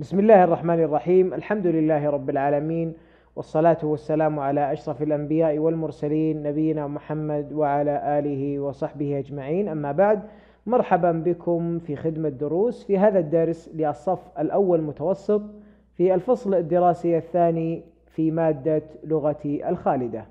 بسم الله الرحمن الرحيم الحمد لله رب العالمين والصلاة والسلام على أشرف الأنبياء والمرسلين نبينا محمد وعلى آله وصحبه أجمعين أما بعد مرحبا بكم في خدمة دروس في هذا الدرس للصف الأول متوسط في الفصل الدراسي الثاني في مادة لغة الخالدة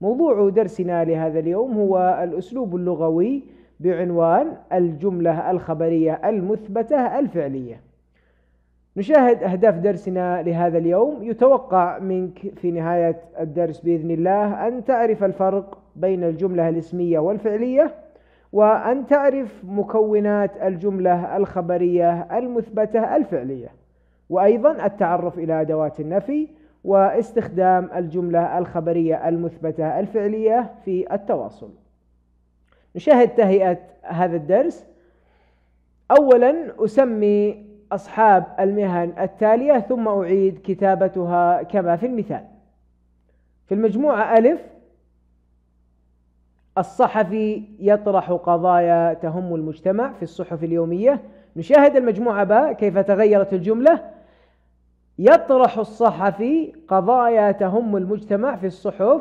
موضوع درسنا لهذا اليوم هو الأسلوب اللغوي بعنوان الجملة الخبرية المثبتة الفعلية نشاهد أهداف درسنا لهذا اليوم يتوقع منك في نهاية الدرس بإذن الله أن تعرف الفرق بين الجملة الاسمية والفعلية وأن تعرف مكونات الجملة الخبرية المثبتة الفعلية وأيضا التعرف إلى أدوات النفي واستخدام الجملة الخبرية المثبتة الفعلية في التواصل نشاهد تهيئة هذا الدرس أولا أسمي أصحاب المهن التالية ثم أعيد كتابتها كما في المثال في المجموعة ألف الصحفي يطرح قضايا تهم المجتمع في الصحف اليومية نشاهد المجموعة باء كيف تغيرت الجملة يطرح الصحفي قضايا تهم المجتمع في الصحف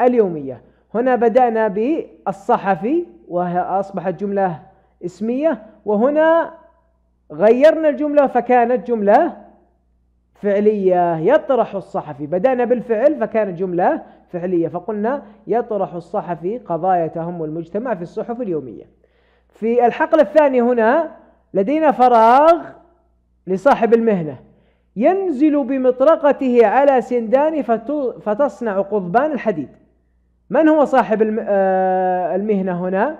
اليومية هنا بدأنا بالصحفي وأصبحت جملة اسمية وهنا غيرنا الجملة فكانت جملة فعلية يطرح الصحفي بدأنا بالفعل فكانت جملة فعلية فقلنا يطرح الصحفي قضايا تهم المجتمع في الصحف اليومية في الحقل الثاني هنا لدينا فراغ لصاحب المهنة ينزل بمطرقته على سندان فتصنع قضبان الحديد من هو صاحب آه، المهنة هنا؟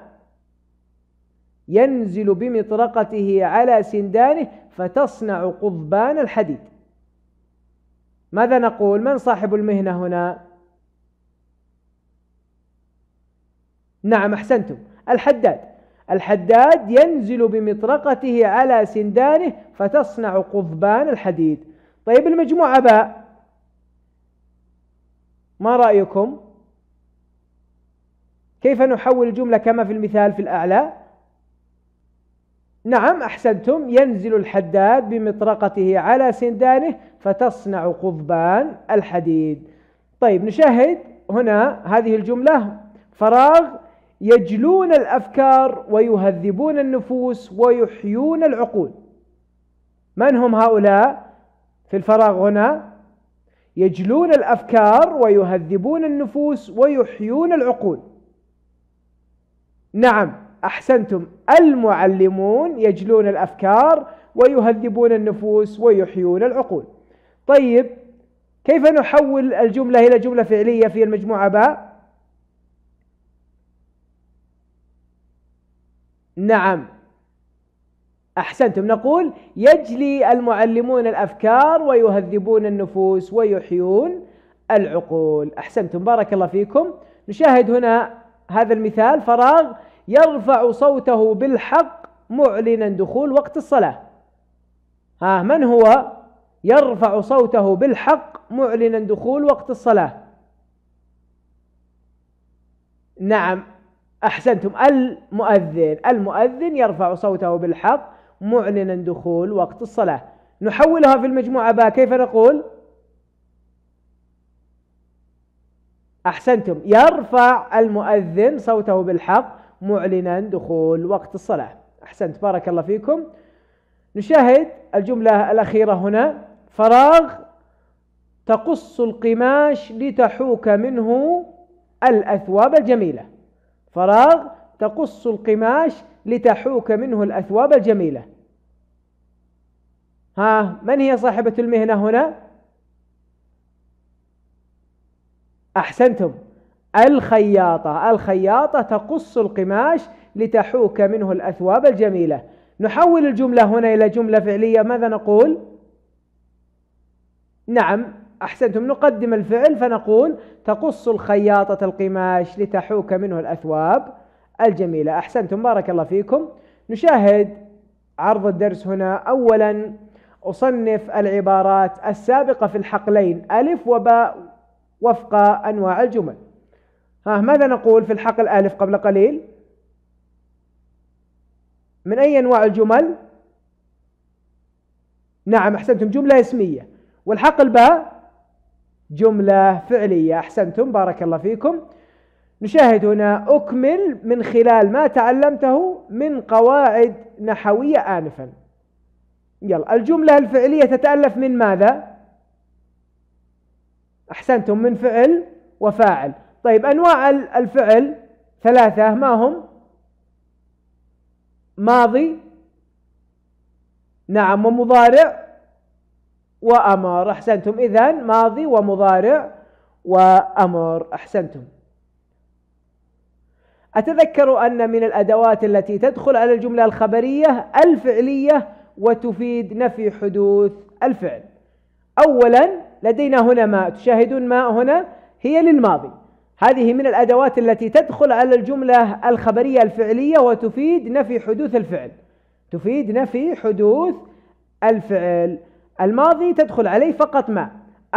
ينزل بمطرقته على سندانه فتصنع قضبان الحديد ماذا نقول من صاحب المهنة هنا نعم أحسنتم الحداد الحداد ينزل بمطرقته على سندانه فتصنع قضبان الحديد طيب المجموعة باء ما رأيكم كيف نحول الجملة كما في المثال في الأعلى نعم أحسنتم ينزل الحداد بمطرقته على سندانه فتصنع قضبان الحديد طيب نشاهد هنا هذه الجملة فراغ يجلون الأفكار ويهذبون النفوس ويحيون العقول من هم هؤلاء في الفراغ هنا يجلون الأفكار ويهذبون النفوس ويحيون العقول نعم أحسنتم المعلمون يجلون الأفكار ويهذبون النفوس ويحيون العقول طيب كيف نحول الجملة إلى جملة فعلية في المجموعة باء نعم أحسنتم نقول يجلي المعلمون الأفكار ويهذبون النفوس ويحيون العقول أحسنتم بارك الله فيكم نشاهد هنا هذا المثال فراغ يرفع صوته بالحق معلنا دخول وقت الصلاة ها من هو يرفع صوته بالحق معلنا دخول وقت الصلاة نعم أحسنتم المؤذن المؤذن يرفع صوته بالحق معلنا دخول وقت الصلاة نحولها في المجموعة باء كيف نقول أحسنتم يرفع المؤذن صوته بالحق معلنا دخول وقت الصلاة أحسنت بارك الله فيكم نشاهد الجملة الأخيرة هنا فراغ تقص القماش لتحوك منه الأثواب الجميلة فراغ تقص القماش لتحوك منه الأثواب الجميلة ها من هي صاحبة المهنة هنا؟ أحسنتم الخياطة الخياطة تقص القماش لتحوك منه الأثواب الجميلة نحول الجملة هنا إلى جملة فعلية ماذا نقول؟ نعم أحسنتم نقدم الفعل فنقول تقص الخياطة القماش لتحوك منه الأثواب الجميلة أحسنتم بارك الله فيكم نشاهد عرض الدرس هنا أولا أصنف العبارات السابقة في الحقلين ألف وباء وفق أنواع الجمل ها ماذا نقول في الحقل الف قبل قليل من اي انواع الجمل نعم احسنتم جمله اسميه والحقل باء جمله فعليه احسنتم بارك الله فيكم نشاهد هنا اكمل من خلال ما تعلمته من قواعد نحويه انفا يلا الجمله الفعليه تتالف من ماذا احسنتم من فعل وفاعل طيب أنواع الفعل ثلاثة ما هم ماضي نعم ومضارع وأمر أحسنتم إذا ماضي ومضارع وأمر أحسنتم أتذكر أن من الأدوات التي تدخل على الجملة الخبرية الفعلية وتفيد نفي حدوث الفعل أولا لدينا هنا ما تشاهدون ما هنا هي للماضي هذه من الأدوات التي تدخل على الجملة الخبرية الفعلية وتفيد نفي حدوث الفعل تفيد نفي حدوث الفعل الماضي تدخل عليه فقط ما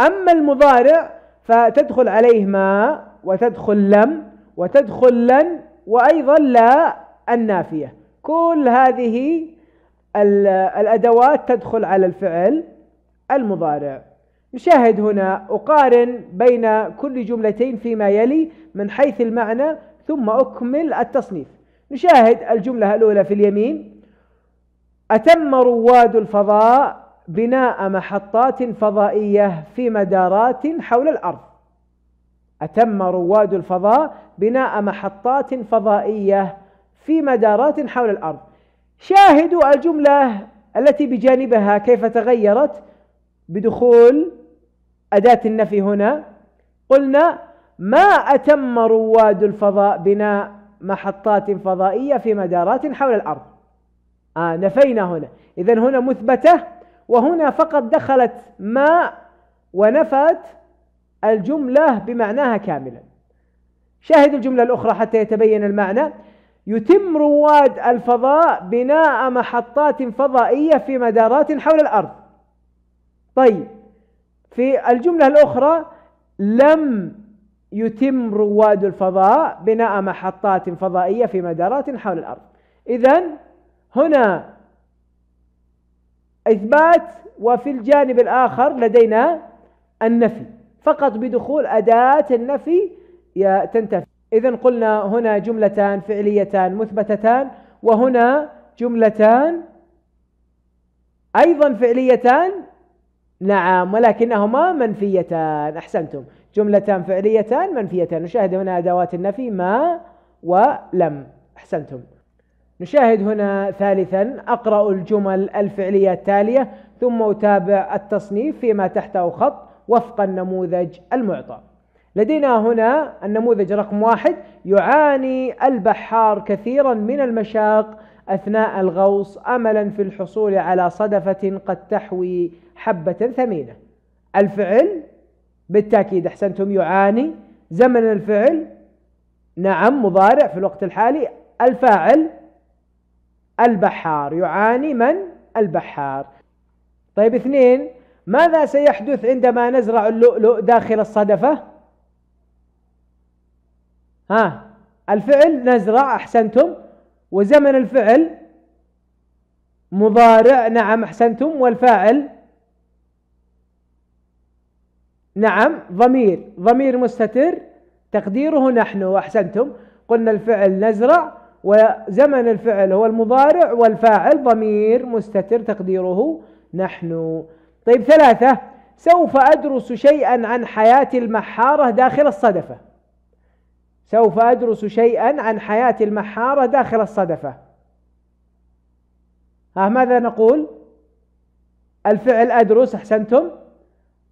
أما المضارع فتدخل عليه ما وتدخل لم وتدخل لن وأيضا لا النافية كل هذه الأدوات تدخل على الفعل المضارع نشاهد هنا أقارن بين كل جملتين فيما يلي من حيث المعنى ثم أكمل التصنيف نشاهد الجملة الأولى في اليمين أتم رواد الفضاء بناء محطات فضائية في مدارات حول الأرض أتم رواد الفضاء بناء محطات فضائية في مدارات حول الأرض شاهدوا الجملة التي بجانبها كيف تغيرت بدخول أداة النفي هنا قلنا ما أتم رواد الفضاء بناء محطات فضائية في مدارات حول الأرض آه نفينا هنا إذا هنا مثبتة وهنا فقط دخلت ما ونفت الجملة بمعناها كاملا شاهد الجملة الأخرى حتى يتبين المعنى يتم رواد الفضاء بناء محطات فضائية في مدارات حول الأرض طيب في الجملة الأخرى لم يتم رواد الفضاء بناء محطات فضائية في مدارات حول الأرض إذا هنا إثبات وفي الجانب الآخر لدينا النفي فقط بدخول أداة النفي تنتفي إذا قلنا هنا جملتان فعليتان مثبتتان وهنا جملتان أيضا فعليتان نعم ولكنهما منفيتان أحسنتم جملتان فعليتان منفيتان نشاهد هنا أدوات النفي ما ولم أحسنتم نشاهد هنا ثالثا أقرأ الجمل الفعلية التالية ثم أتابع التصنيف فيما تحته خط وفق النموذج المعطى لدينا هنا النموذج رقم واحد يعاني البحار كثيرا من المشاق أثناء الغوص أملا في الحصول على صدفة قد تحوي حبة ثمينة الفعل بالتأكيد أحسنتم يعاني زمن الفعل نعم مضارع في الوقت الحالي الفاعل البحار يعاني من البحار طيب اثنين ماذا سيحدث عندما نزرع اللؤلؤ داخل الصدفة ها الفعل نزرع أحسنتم وزمن الفعل مضارع نعم أحسنتم والفاعل نعم ضمير ضمير مستتر تقديره نحن احسنتم قلنا الفعل نزرع وزمن الفعل هو المضارع والفاعل ضمير مستتر تقديره نحن طيب ثلاثة سوف أدرس شيئا عن حياة المحارة داخل الصدفة سوف أدرس شيئا عن حياة المحارة داخل الصدفة ها ماذا نقول الفعل أدرس أحسنتم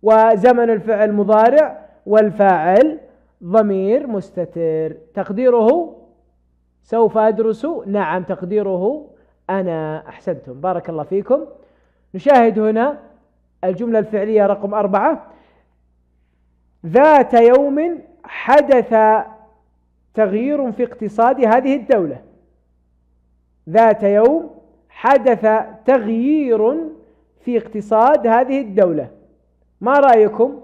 وزمن الفعل مضارع والفاعل ضمير مستتر تقديره سوف أدرس نعم تقديره أنا أحسنتم بارك الله فيكم نشاهد هنا الجملة الفعلية رقم أربعة ذات يوم حدث تغيير في اقتصاد هذه الدولة ذات يوم حدث تغيير في اقتصاد هذه الدولة ما رأيكم؟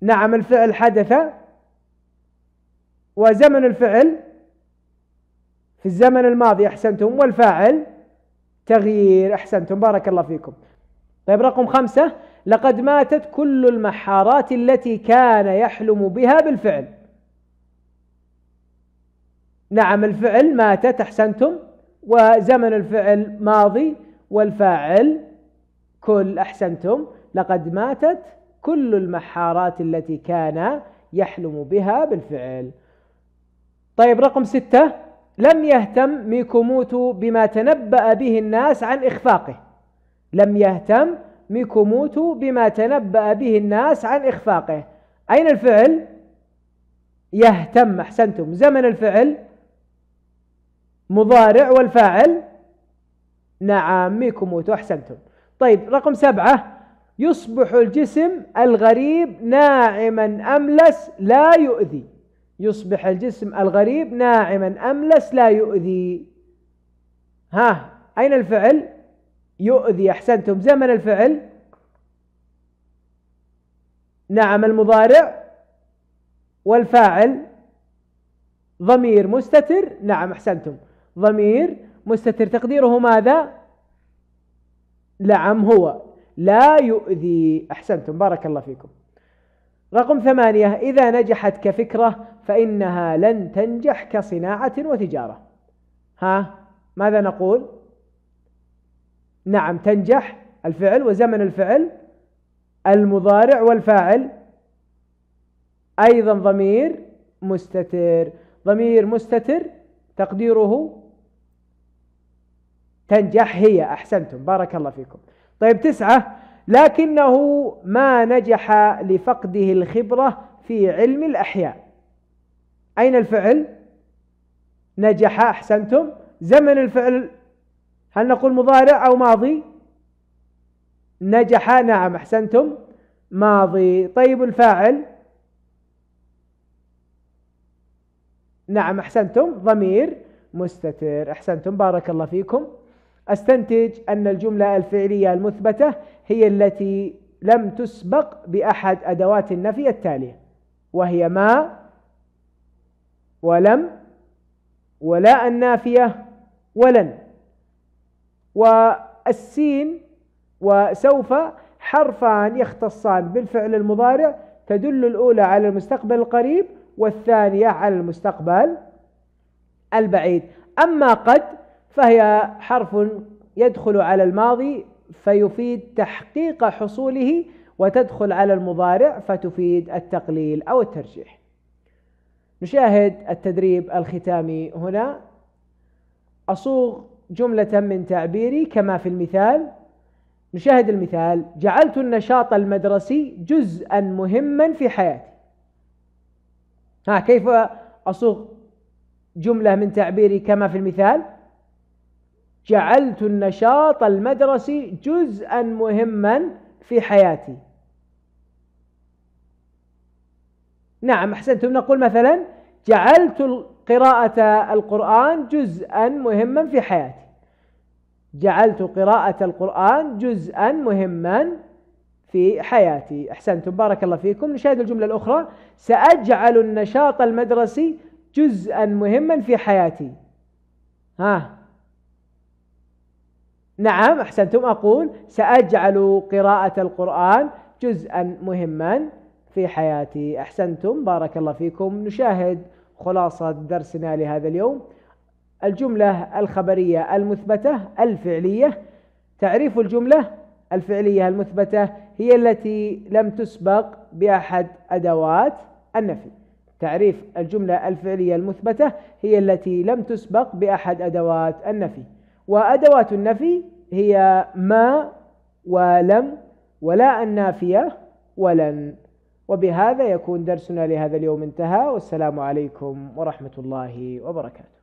نعم الفعل حدث وزمن الفعل في الزمن الماضي أحسنتم والفاعل تغيير أحسنتم بارك الله فيكم طيب رقم خمسة لقد ماتت كل المحارات التي كان يحلم بها بالفعل نعم الفعل ماتت احسنتم وزمن الفعل ماضي والفاعل كل احسنتم لقد ماتت كل المحارات التي كان يحلم بها بالفعل طيب رقم ستة لم يهتم ميكوموتو بما تنبأ به الناس عن إخفاقه لم يهتم ميكوموتو بما تنبأ به الناس عن إخفاقه أين الفعل؟ يهتم أحسنتم زمن الفعل مضارع والفاعل نعم ميكوموتو أحسنتم طيب رقم سبعة يصبح الجسم الغريب ناعما أملس لا يؤذي يصبح الجسم الغريب ناعما أملس لا يؤذي ها أين الفعل؟ يؤذي أحسنتم زمن الفعل نعم المضارع والفاعل ضمير مستتر نعم أحسنتم ضمير مستتر تقديره ماذا نعم هو لا يؤذي أحسنتم بارك الله فيكم رقم ثمانية إذا نجحت كفكرة فإنها لن تنجح كصناعة وتجارة ها ماذا نقول؟ نعم تنجح الفعل وزمن الفعل المضارع والفاعل أيضا ضمير مستتر ضمير مستتر تقديره تنجح هي أحسنتم بارك الله فيكم طيب تسعة لكنه ما نجح لفقده الخبرة في علم الأحياء أين الفعل؟ نجح أحسنتم زمن الفعل هل نقول مضارع أو ماضي نجح نعم أحسنتم ماضي طيب الفاعل نعم أحسنتم ضمير مستتر أحسنتم بارك الله فيكم أستنتج أن الجملة الفعلية المثبتة هي التي لم تسبق بأحد أدوات النفي التالية وهي ما ولم ولا النافية ولن والسين وسوف حرفان يختصان بالفعل المضارع تدل الأولى على المستقبل القريب والثانية على المستقبل البعيد أما قد فهي حرف يدخل على الماضي فيفيد تحقيق حصوله وتدخل على المضارع فتفيد التقليل أو الترجيح نشاهد التدريب الختامي هنا أصوغ جملة من تعبيري كما في المثال نشاهد المثال جعلت النشاط المدرسي جزءا مهما في حياتي ها كيف أصوغ جملة من تعبيري كما في المثال جعلت النشاط المدرسي جزءا مهما في حياتي نعم أحسنتم نقول مثلا جعلت قراءة القرآن جزءا مهما في حياتي جعلت قراءة القرآن جزءا مهما في حياتي أحسنتم بارك الله فيكم نشاهد الجملة الأخرى سأجعل النشاط المدرسي جزءا مهما في حياتي ها نعم أحسنتم أقول سأجعل قراءة القرآن جزءا مهما في حياتي أحسنتم بارك الله فيكم نشاهد خلاصة درسنا لهذا اليوم الجملة الخبرية المثبتة الفعلية تعريف الجملة الفعلية المثبتة هي التي لم تسبق بأحد أدوات النفي تعريف الجملة الفعلية المثبتة هي التي لم تسبق بأحد أدوات النفي وأدوات النفي هي ما ولم ولا النافية ولن وبهذا يكون درسنا لهذا اليوم انتهى والسلام عليكم ورحمة الله وبركاته